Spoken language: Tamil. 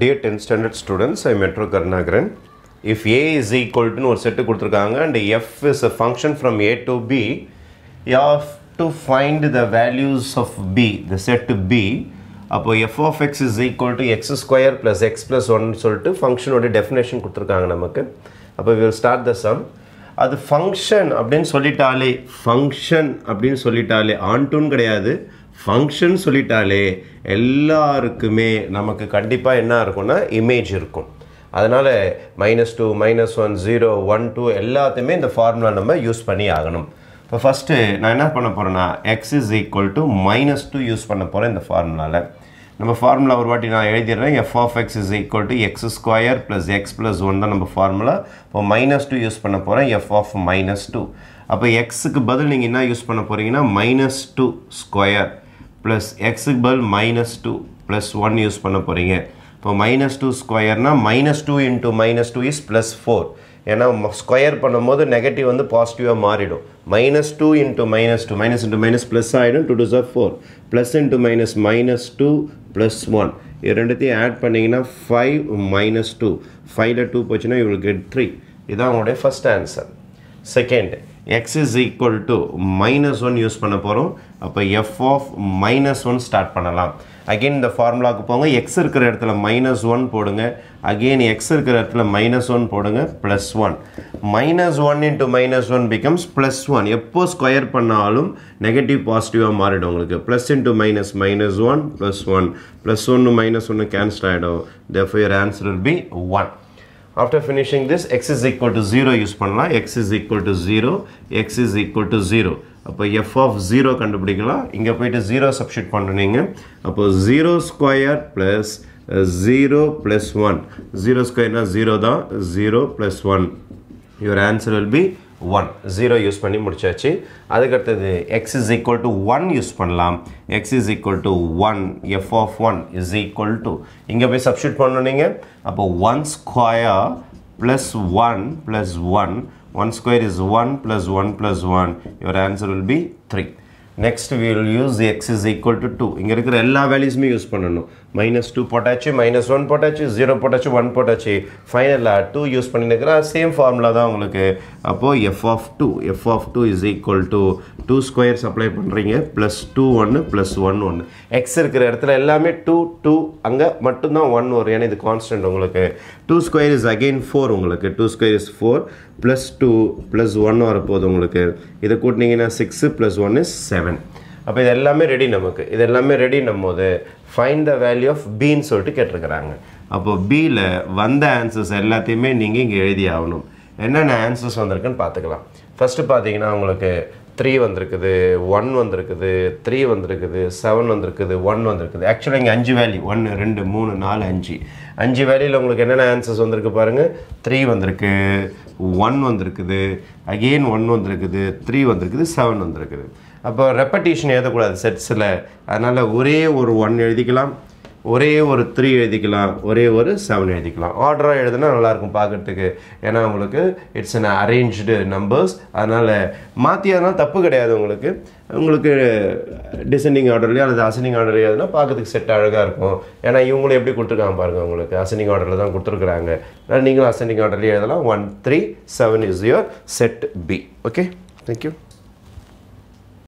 dear tenth standard students I Metro Karunakaran if A is ஈக்குவல்ட்டுன்னு ஒரு செட்டு கொடுத்துருக்காங்க and f is a function from A to B of to find the values of B the set B அப்போ f of x is equal to x square plus x plus one சொல்லிட்டு ஃபங்க்ஷனோட டெஃபினேஷன் கொடுத்துருக்காங்க நமக்கு அப்போ வில் ஸ்டார்ட் த சம் அது ஃபங்க்ஷன் அப்படின்னு சொல்லிட்டாலே ஃபங்க்ஷன் அப்படின்னு சொல்லிட்டாலே ஆன்டூன் கிடையாது ஃபங்க்ஷன் சொல்லிட்டாலே எல்லாருக்குமே நமக்கு கண்டிப்பாக என்ன இருக்கும்னா இமேஜ் இருக்கும் அதனால் minus two minus one zero one two எல்லாத்தையுமே இந்த ஃபார்முலா நம்ம யூஸ் பண்ணி ஆகணும் இப்போ ஃபஸ்ட்டு நான் என்ன பண்ண போகிறேன்னா x is equal to minus two use பண்ண போகிறேன் இந்த ஃபார்முலாவில் நம்ம ஃபார்முலா ஒரு வாட்டி நான் எழுதிடுறேன் f of x is equal to x square plus x plus one தான் நம்ம ஃபார்முலா இப்போ மைனஸ் டூ யூஸ் பண்ண போகிறேன் எஃப் ஆஃப் மைனஸ் டூ அப்போ எக்ஸுக்கு பதில் நீங்கள் என்ன யூஸ் பண்ண போகிறீங்கன்னா மைனஸ் டூ ஸ்கொயர் ப்ளஸ் எக்ஸுக்கு பதில் minus two plus one use பண்ண போகிறீங்க இப்போ மைனஸ் டூ ஸ்கொயர்னால் minus two into minus two is plus four ஏன்னா ஸ்கொயர் பண்ணும்போது நெகட்டிவ் வந்து பாசிட்டிவாக மாறிடும் minus two into minus two minus into minus plus ஆகிடும் two two sir four plus into minus minus two plus one இது ரெண்டுத்தையும் ஆட் பண்ணிங்கன்னா ஃபைவ் மைனஸ் டூ ஃபைவ்ல டூ போச்சுன்னா யூ வில் கெட் த்ரீ இதான் உங்களுடைய first answer second X is equal to minus one use பண்ண போகிறோம் அப்போ f of minus one start பண்ணலாம் again இந்த ஃபார்முலாவுக்கு போங்க எக்ஸ் இருக்கிற இடத்துல மைனஸ் ஒன் போடுங்க again எக்ஸ் இருக்கிற இடத்துல மைனஸ் ஒன் போடுங்க plus one minus one into minus one becomes plus one எப்போ ஸ்கொயர் பண்ணாலும் நெகட்டிவ் positive மாறிடும் உங்களுக்கு plus into minus minus one plus one plus ஒன்று மைனஸ் ஒன்று கேன்சல் ஆகிடும் your answer will be one after finishing this x is equal to zero use பண்ணலாம் x is equal to zero x is equal to zero அப்போ எஃப் ஆஃப் ஜீரோ கண்டுபிடிக்கலாம் இங்கே போயிட்டு ஜீரோ சப்ஸ்டியூட் பண்ணுனீங்க அப்போ zero square plus zero plus one zero ஸ்கொயர்னால் ஜீரோ தான் zero plus one your answer will be one zero use பண்ணி முடிச்சாச்சு அதுக்கடுத்தது x is equal to one use பண்ணலாம் x is equal to one f of one is equal to இங்கே போய் சப்ஸ்டியூட் பண்ணணும் நீங்கள் அப்போ one square plus one plus one one square is one plus one plus one your answer will be three next we will use x is equal to two இங்கே இருக்கிற எல்லா வேல்யூஸுமே யூஸ் பண்ணணும் மைனஸ் டூ போட்டாச்சு மைனஸ் ஒன் போட்டாச்சு ஜீரோ போட்டாச்சு ஒன் போட்டாச்சு ஃபைனலாக டூ யூஸ் பண்ணிருக்கிறேன் சேம் ஃபார்முலா தான் உங்களுக்கு அப்போது f of two f of two is equal to two square supply பண்ணுறீங்க ப்ளஸ் டூ ஒன்று ப்ளஸ் ஒன் ஒன்று எக்ஸ் இருக்கிற இடத்துல எல்லாமே டூ டூ அங்கே மட்டும்தான் ஒன் வரும் ஏன்னா இது கான்ஸ்டன்ட் உங்களுக்கு two square is again four உங்களுக்கு two square is four plus two plus one வரப்போகுது உங்களுக்கு இதை கூட்டினீங்கன்னா six plus one is seven அப்போ இது எல்லாமே ரெடி நமக்கு இது எல்லாமே நம்ம போது ஃபைன் த வேல்யூ ஆஃப் பின்னு சொல்லிட்டு கேட்டிருக்கிறாங்க அப்போது பியில் வந்த ஆன்சர்ஸ் எல்லாத்தையுமே நீங்கள் இங்கே எழுதி ஆகணும் என்னென்ன ஆன்சர்ஸ் வந்திருக்குன்னு பார்த்துக்கலாம் ஃபஸ்ட்டு பார்த்தீங்கன்னா உங்களுக்கு த்ரீ வந்திருக்குது ஒன் வந்திருக்குது த்ரீ வந்திருக்குது செவன் வந்திருக்குது ஒன் வந்திருக்குது ஆக்சுவலாக இங்கே அஞ்சு வேல்யூ ஒன்று ரெண்டு மூணு நாலு அஞ்சு அஞ்சு வேலியில் உங்களுக்கு என்னென்ன ஆன்சர்ஸ் வந்திருக்கு பாருங்கள் த்ரீ வந்திருக்கு ஒன் வந்திருக்குது அகெயின் ஒன் வந்திருக்குது த்ரீ வந்திருக்குது செவன் வந்திருக்குது அப்போ ரெப்பட்டேஷன் எழுதக்கூடாது செட்ஸில் அதனால் ஒரே ஒரு ஒன் எழுதிக்கலாம் ஒரே ஒரு த்ரீ எழுதிக்கலாம் ஒரே ஒரு செவன் எழுதிக்கலாம் ஆர்டராக எழுதுனா நல்லாயிருக்கும் பார்க்குறதுக்கு ஏன்னா உங்களுக்கு இட்ஸ் அன் அரேஞ்சு நம்பர்ஸ் அதனால் மாற்றியாதுனா தப்பு கிடையாது உங்களுக்கு உங்களுக்கு டிசெண்டிங் ஆர்டர்லையோ அல்லது அசனிங் ஆர்டர்லையோ எதுனா பார்க்கறதுக்கு செட் அழகாக இருக்கும் ஏன்னா இவங்களும் எப்படி கொடுத்துருக்காங்க பாருங்கள் உங்களுக்கு அசனிங் ஆர்டரில் தான் கொடுத்துருக்குறாங்க அதனால் நீங்களும் அசனிங் ஆர்டர்லேயே எழுதலாம் one three seven is your set B okay thank you